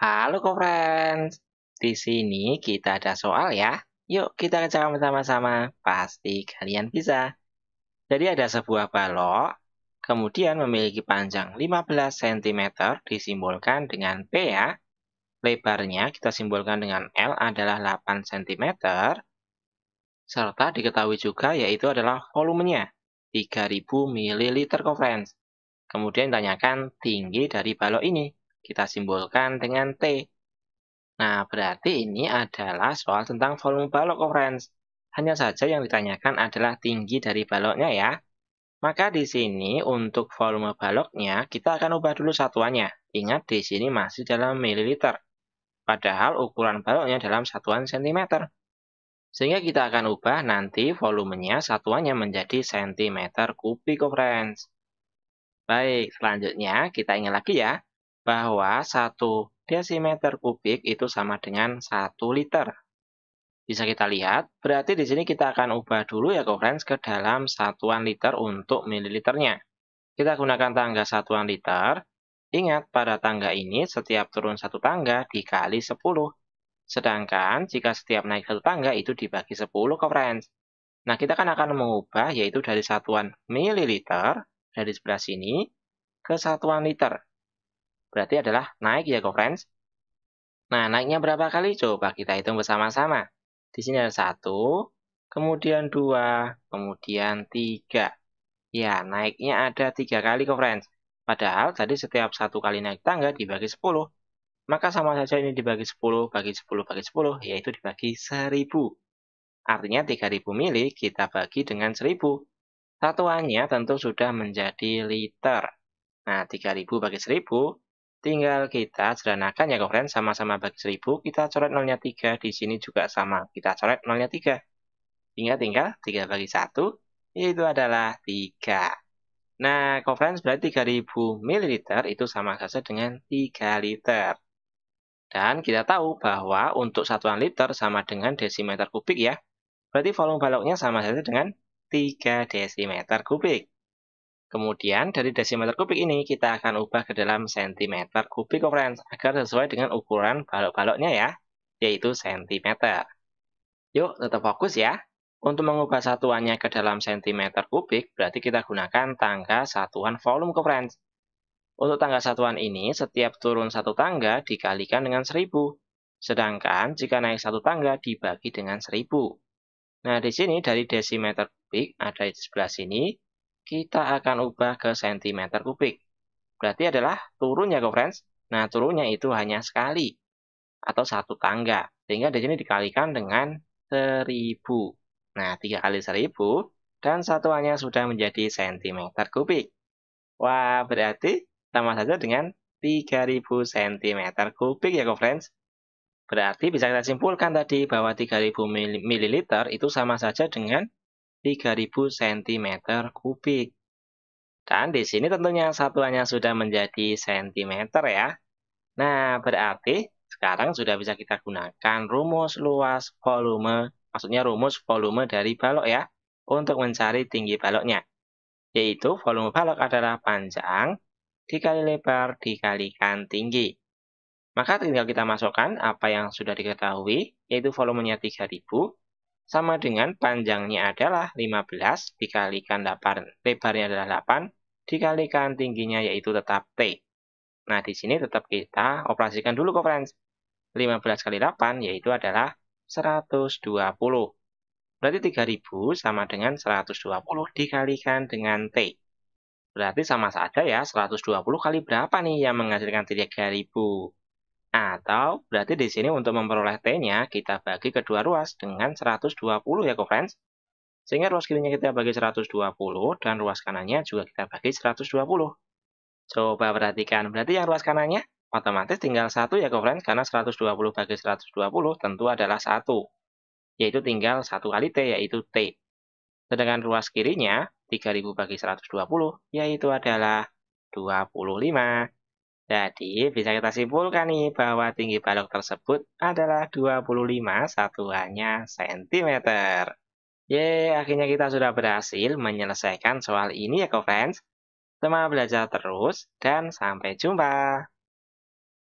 Halo co-friends, di sini kita ada soal ya. Yuk kita kerjakan bersama-sama, pasti kalian bisa. Jadi ada sebuah balok, kemudian memiliki panjang 15 cm disimbolkan dengan P ya. Lebarnya kita simbolkan dengan L adalah 8 cm. Serta diketahui juga yaitu adalah volumenya 3000 ml co-friends. Kemudian tanyakan tinggi dari balok ini. Kita simbolkan dengan T. Nah, berarti ini adalah soal tentang volume balok, friends. Hanya saja yang ditanyakan adalah tinggi dari baloknya ya. Maka di sini untuk volume baloknya kita akan ubah dulu satuannya. Ingat di sini masih dalam mililiter. Padahal ukuran baloknya dalam satuan sentimeter. Sehingga kita akan ubah nanti volumenya satuannya menjadi sentimeter kubik, friends. Baik, selanjutnya kita ingat lagi ya bahwa 1 desimeter kubik itu sama dengan 1 liter. Bisa kita lihat, berarti di sini kita akan ubah dulu ya friends ke dalam satuan liter untuk mililiternya. Kita gunakan tangga satuan liter. Ingat, pada tangga ini setiap turun satu tangga dikali 10. Sedangkan jika setiap naik satu tangga itu dibagi 10 friends. Nah, kita kan akan mengubah yaitu dari satuan mililiter dari sebelah sini ke satuan liter berarti adalah naik ya co-friends. Nah, naiknya berapa kali? Coba kita hitung bersama-sama. Di sini ada 1, kemudian 2, kemudian 3. Ya, naiknya ada 3 kali co-friends. Padahal tadi setiap satu kali naik tangga dibagi 10. Maka sama saja ini dibagi 10, bagi 10, bagi 10, yaitu dibagi 1000. Artinya 3000 mili kita bagi dengan 1000. Satuannya tentu sudah menjadi liter. Nah, 3000 bagi 1000 Tinggal kita sederhanakan ya keren sama-sama bagi 1000, kita coret nolnya 3, di sini juga sama, kita coret nolnya 3. Tinggal tinggal 3 bagi 1, yaitu adalah 3. Nah, conference berarti 3000 ml itu sama saja dengan 3 liter. Dan kita tahu bahwa untuk satuan liter sama dengan desimeter kubik ya. Berarti volume baloknya sama saja dengan 3 desimeter kubik. Kemudian dari desimeter kubik ini kita akan ubah ke dalam sentimeter kubik of friends agar sesuai dengan ukuran balok-baloknya ya, yaitu sentimeter. Yuk tetap fokus ya. Untuk mengubah satuannya ke dalam sentimeter kubik berarti kita gunakan tangga satuan volume friends. Untuk tangga satuan ini setiap turun satu tangga dikalikan dengan 1000. Sedangkan jika naik satu tangga dibagi dengan 1000. Nah di sini dari desimeter kubik ada di sebelah sini kita akan ubah ke cm kubik. Berarti adalah turun ya, friends. Nah, turunnya itu hanya sekali atau satu tangga. Sehingga di sini dikalikan dengan 1000. Nah, tiga kali 1000 dan satuannya sudah menjadi cm kubik. Wah, berarti sama saja dengan 3000 cm kubik ya, friends. Berarti bisa kita simpulkan tadi bahwa 3000 ml itu sama saja dengan 3000 cm kubik. Dan di sini tentunya satuannya sudah menjadi cm ya. Nah, berarti sekarang sudah bisa kita gunakan rumus luas volume, maksudnya rumus volume dari balok ya, untuk mencari tinggi baloknya. Yaitu volume balok adalah panjang dikali lebar dikalikan tinggi. Maka tinggal kita masukkan apa yang sudah diketahui, yaitu volumenya 3000 sama dengan panjangnya adalah 15 dikalikan 8, lebarnya adalah 8, dikalikan tingginya yaitu tetap T. Nah, di sini tetap kita operasikan dulu kok, friends. 15 kali 8 yaitu adalah 120. Berarti 3000 sama dengan 120 dikalikan dengan T. Berarti sama saja ya, 120 kali berapa nih yang menghasilkan 3000? Atau berarti di sini untuk memperoleh T-nya kita bagi kedua ruas dengan 120 ya friends. Sehingga ruas kirinya kita bagi 120 dan ruas kanannya juga kita bagi 120. Coba perhatikan, berarti yang ruas kanannya otomatis tinggal 1 ya friends karena 120 bagi 120 tentu adalah 1. Yaitu tinggal 1 kali T yaitu T. Sedangkan ruas kirinya 3000 bagi 120 yaitu adalah 25. Jadi, bisa kita simpulkan nih bahwa tinggi balok tersebut adalah 25 satuannya cm. Ye, akhirnya kita sudah berhasil menyelesaikan soal ini ya, friends. Semangat belajar terus, dan sampai jumpa!